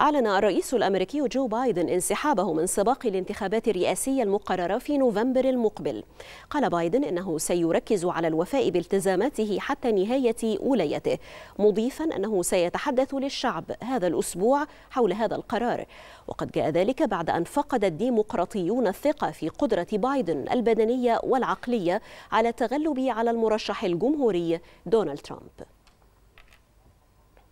أعلن الرئيس الأمريكي جو بايدن انسحابه من سباق الانتخابات الرئاسية المقررة في نوفمبر المقبل قال بايدن أنه سيركز على الوفاء بالتزاماته حتى نهاية ولايته مضيفا أنه سيتحدث للشعب هذا الأسبوع حول هذا القرار وقد جاء ذلك بعد أن فقد الديمقراطيون الثقة في قدرة بايدن البدنية والعقلية على التغلب على المرشح الجمهوري دونالد ترامب